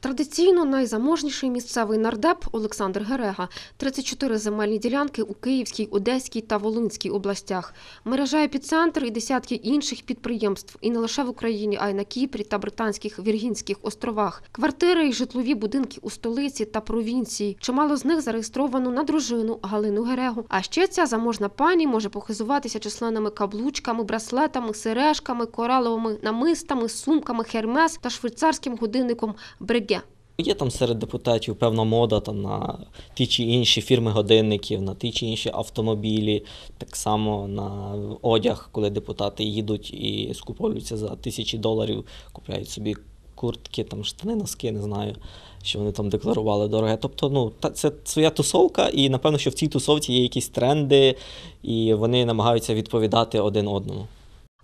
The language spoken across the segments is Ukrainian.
Традиційно найзаможніший місцевий нардеп Олександр Герега 34 земельні ділянки у Київській, Одеській та Волинській областях. Мережа «Епіцентр» і десятки інших підприємств, і не лише в Україні, а й на Кіпрі та Британських Віргінських островах. Квартири і житлові будинки у столиці та провінції. Чимало з них зареєстровано на дружину Галину Герегу. А ще ця заможна пані може похизуватися численними каблучками, браслетами, сережками, кораловими намистами, сумками, хермес та швейцарським годинником Бреге. Є там серед депутатів певна мода там, на ті чи інші фірми годинників, на ті чи інші автомобілі, так само на одяг, коли депутати їдуть і скуповуються за тисячі доларів, купляють собі куртки, там штани, носки, не знаю, що вони там декларували дороге. Тобто, ну та це своя тусовка, і напевно, що в цій тусовці є якісь тренди, і вони намагаються відповідати один одному.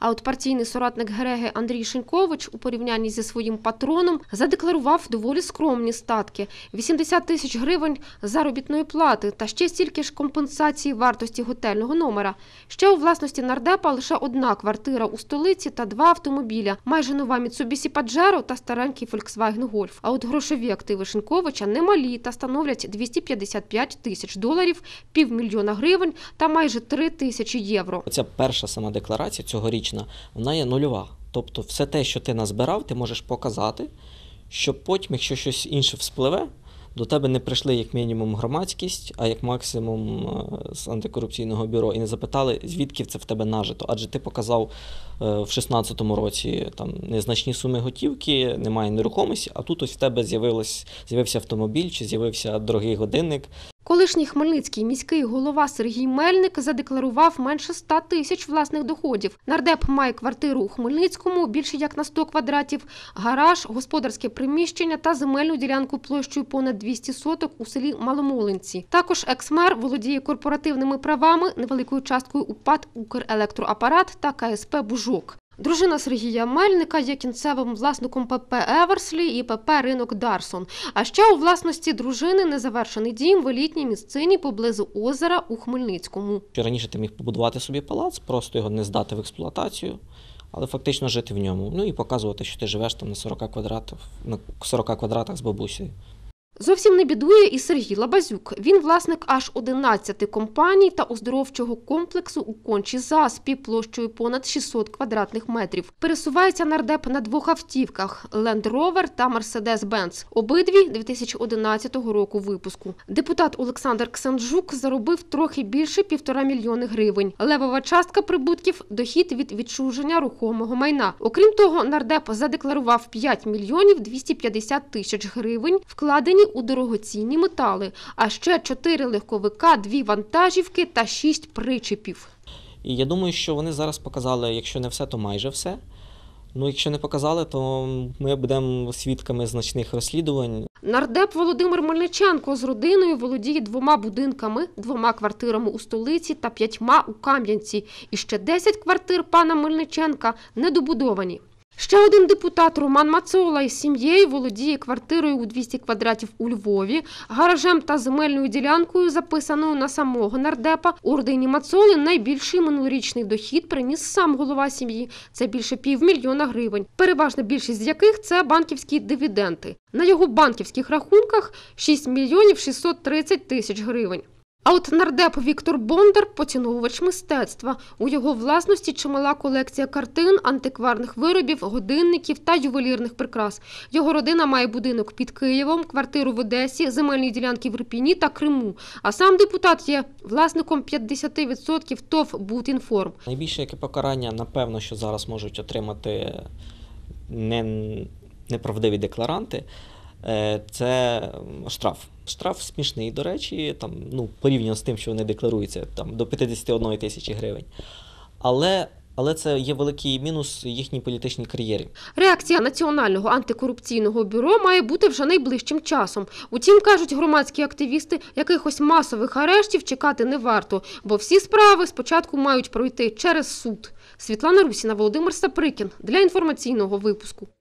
А от партійний соратник Греги Андрій Шенькович у порівнянні зі своїм патроном задекларував доволі скромні статки: 80 тисяч гривень заробітної плати та ще стільки ж компенсації вартості готельного номера. Ще у власності нардепа лише одна квартира у столиці та два автомобіля, майже нова Mitsubishi Pajero та старенький Volkswagen Golf. А от грошові активи Шинковича немалі та становлять 255 тисяч доларів, півмільйона гривень та майже 3 тисячі євро. Це перша сама декларація цьогоріч фактична, вона є нульова. Тобто, все те, що ти назбирав, ти можеш показати, щоб потім, якщо щось інше вспливе, до тебе не прийшли як мінімум громадськість, а як максимум е, з антикорупційного бюро, і не запитали, звідки це в тебе нажито. Адже ти показав е, в 2016 році там незначні суми готівки, немає нерухомості, а тут ось в тебе з'явилось з'явився автомобіль чи з'явився дорогий годинник. Колишній хмельницький міський голова Сергій Мельник задекларував менше 100 тисяч власних доходів. Нардеп має квартиру у Хмельницькому більше як на 100 квадратів, гараж, господарське приміщення та земельну ділянку площею понад 200 соток у селі Маломолинці. Також екс-мер володіє корпоративними правами, невеликою часткою УПАД Укрелектроапарат та КСП Бужок. Дружина Сергія Мельника є кінцевим власником ПП Еверслі і ПП Ринок Дарсон. А ще у власності дружини незавершений дім в елітній місцині поблизу озера у Хмельницькому. Раніше ти міг побудувати собі палац, просто його не здати в експлуатацію, але фактично жити в ньому. Ну і показувати, що ти живеш там на 40 квадратах, на 40 квадратах з бабусею. Зовсім не бідує і Сергій Лабазюк. Він власник аж 11 компаній та оздоровчого комплексу у кончі заспі площею понад 600 квадратних метрів. Пересувається нардеп на двох автівках Land Rover та Mercedes Benz. Обидві 2011 року випуску. Депутат Олександр Ксенджук заробив трохи більше півтора мільйони гривень. Левова частка прибутків дохід від відчуження рухомого майна. Окрім того, нардеп задекларував 5 мільйонів 250 тисяч гривень, вкладені у дорогоцінні метали, а ще чотири легковика, дві вантажівки та шість причепів. І я думаю, що вони зараз показали, якщо не все, то майже все. Ну, якщо не показали, то ми будемо свідками значних розслідувань. Нардеп Володимир Мельниченко з родиною володіє двома будинками, двома квартирами у столиці та п'ятьма у Кам'янці. І ще 10 квартир пана Мельниченка недобудовані. Ще один депутат Роман Мацола із сім'єю володіє квартирою у 200 квадратів у Львові, гаражем та земельною ділянкою, записаною на самого нардепа. Ордені Мацоли найбільший минулорічний дохід приніс сам голова сім'ї. Це більше півмільйона гривень, переважна більшість з яких це банківські дивіденти. На його банківських рахунках 6 мільйонів 630 тисяч гривень. А от нардеп Віктор Бондар поціновувач мистецтва. У його власності чимала колекція картин, антикварних виробів, годинників та ювелірних прикрас. Його родина має будинок під Києвом, квартиру в Одесі, земельні ділянки в Ірпіні та Криму. А сам депутат є власником 50% ТОВ «Бутінформ». Найбільше яке покарання, напевно, що зараз можуть отримати не неправдиві декларанти. Е, це штраф. Штраф смішний, до речі, там, ну, порівняно з тим, що вони декларуються, там, до 51 тисячі гривень. Але але це є великий мінус їхній політичній кар'єрі. Реакція національного антикорупційного бюро має бути вже найближчим часом. Утім, кажуть громадські активісти, якихось масових арештів чекати не варто, бо всі справи спочатку мають пройти через суд. Світлана Русіна, Володимир Саприкін для інформаційного випуску.